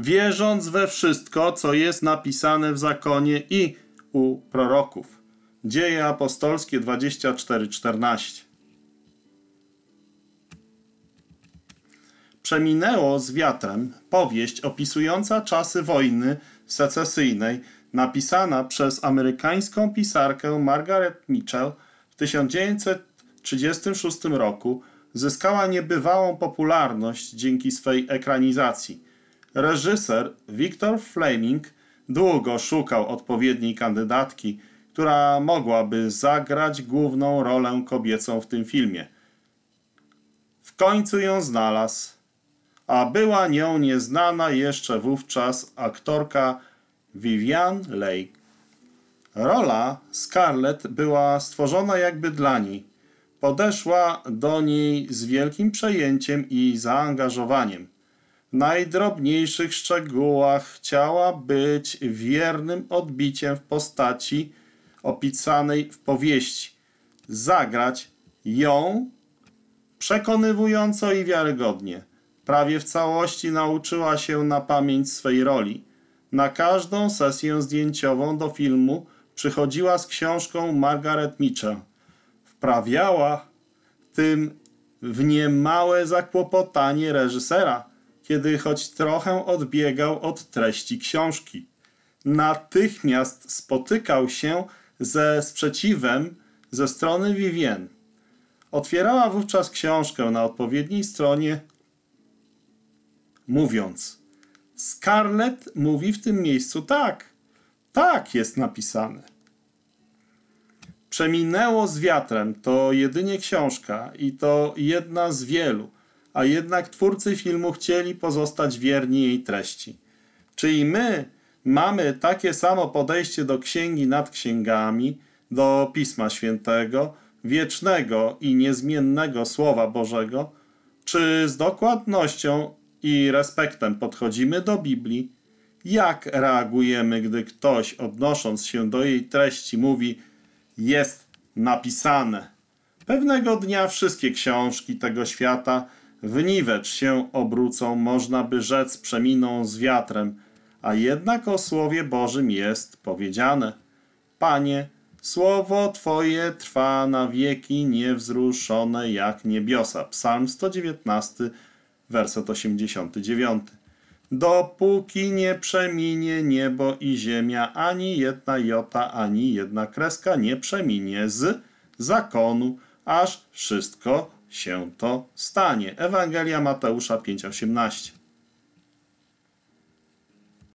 wierząc we wszystko, co jest napisane w zakonie i u proroków. Dzieje apostolskie 24:14. Przeminęło z wiatrem powieść opisująca czasy wojny secesyjnej, napisana przez amerykańską pisarkę Margaret Mitchell w 1936 roku, zyskała niebywałą popularność dzięki swej ekranizacji – Reżyser Victor Fleming długo szukał odpowiedniej kandydatki, która mogłaby zagrać główną rolę kobiecą w tym filmie. W końcu ją znalazł, a była nią nieznana jeszcze wówczas aktorka Vivian Leigh. Rola Scarlett była stworzona jakby dla niej. Podeszła do niej z wielkim przejęciem i zaangażowaniem najdrobniejszych szczegółach chciała być wiernym odbiciem w postaci opisanej w powieści. Zagrać ją przekonywująco i wiarygodnie. Prawie w całości nauczyła się na pamięć swej roli. Na każdą sesję zdjęciową do filmu przychodziła z książką Margaret Mitchell. Wprawiała tym w niemałe zakłopotanie reżysera – kiedy choć trochę odbiegał od treści książki. Natychmiast spotykał się ze sprzeciwem ze strony Vivien. Otwierała wówczas książkę na odpowiedniej stronie, mówiąc: Scarlett mówi w tym miejscu tak. Tak jest napisane. Przeminęło z wiatrem to jedynie książka i to jedna z wielu a jednak twórcy filmu chcieli pozostać wierni jej treści. Czy i my mamy takie samo podejście do księgi nad księgami, do Pisma Świętego, wiecznego i niezmiennego Słowa Bożego, czy z dokładnością i respektem podchodzimy do Biblii? Jak reagujemy, gdy ktoś, odnosząc się do jej treści, mówi: Jest napisane? Pewnego dnia wszystkie książki tego świata wniwecz się obrócą, można by rzec przeminą z wiatrem, a jednak o Słowie Bożym jest powiedziane. Panie, Słowo Twoje trwa na wieki niewzruszone jak niebiosa. Psalm 119, werset 89. Dopóki nie przeminie niebo i ziemia, ani jedna jota, ani jedna kreska nie przeminie z zakonu, aż wszystko się to stanie. Ewangelia Mateusza 5:18.